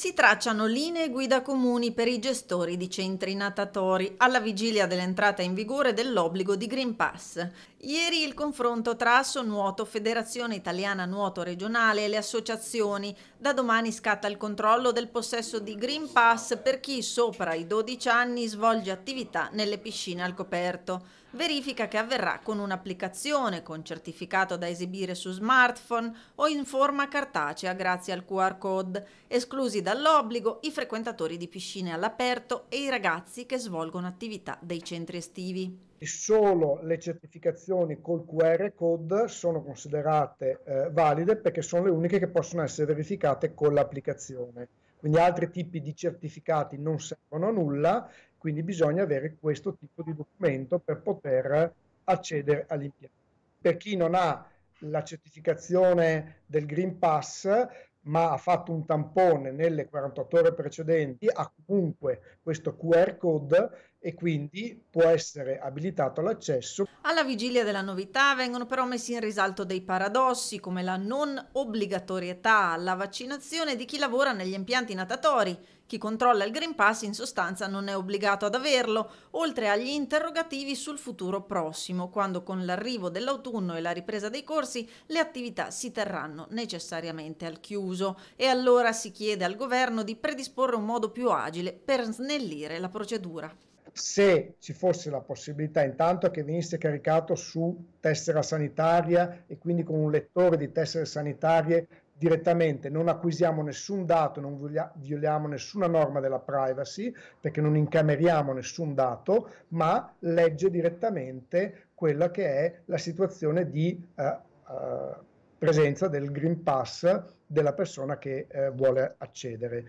si tracciano linee guida comuni per i gestori di centri natatori alla vigilia dell'entrata in vigore dell'obbligo di Green Pass. Ieri il confronto tra Asso Nuoto, Federazione Italiana Nuoto Regionale e le associazioni. Da domani scatta il controllo del possesso di Green Pass per chi sopra i 12 anni svolge attività nelle piscine al coperto verifica che avverrà con un'applicazione con certificato da esibire su smartphone o in forma cartacea grazie al QR code, esclusi dall'obbligo i frequentatori di piscine all'aperto e i ragazzi che svolgono attività dei centri estivi. Solo le certificazioni col QR code sono considerate eh, valide perché sono le uniche che possono essere verificate con l'applicazione. Quindi altri tipi di certificati non servono a nulla, quindi bisogna avere questo tipo di documento per poter accedere all'impianto. Per chi non ha la certificazione del Green Pass, ma ha fatto un tampone nelle 48 ore precedenti, ha comunque questo QR code e quindi può essere abilitato l'accesso. Alla vigilia della novità vengono però messi in risalto dei paradossi come la non obbligatorietà alla vaccinazione di chi lavora negli impianti natatori. Chi controlla il Green Pass in sostanza non è obbligato ad averlo, oltre agli interrogativi sul futuro prossimo, quando con l'arrivo dell'autunno e la ripresa dei corsi le attività si terranno necessariamente al chiuso e allora si chiede al governo di predisporre un modo più agile per snellire la procedura se ci fosse la possibilità intanto che venisse caricato su tessera sanitaria e quindi con un lettore di tessere sanitarie direttamente, non acquisiamo nessun dato, non violiamo nessuna norma della privacy perché non incameriamo nessun dato, ma legge direttamente quella che è la situazione di eh, eh, presenza del Green Pass della persona che eh, vuole accedere.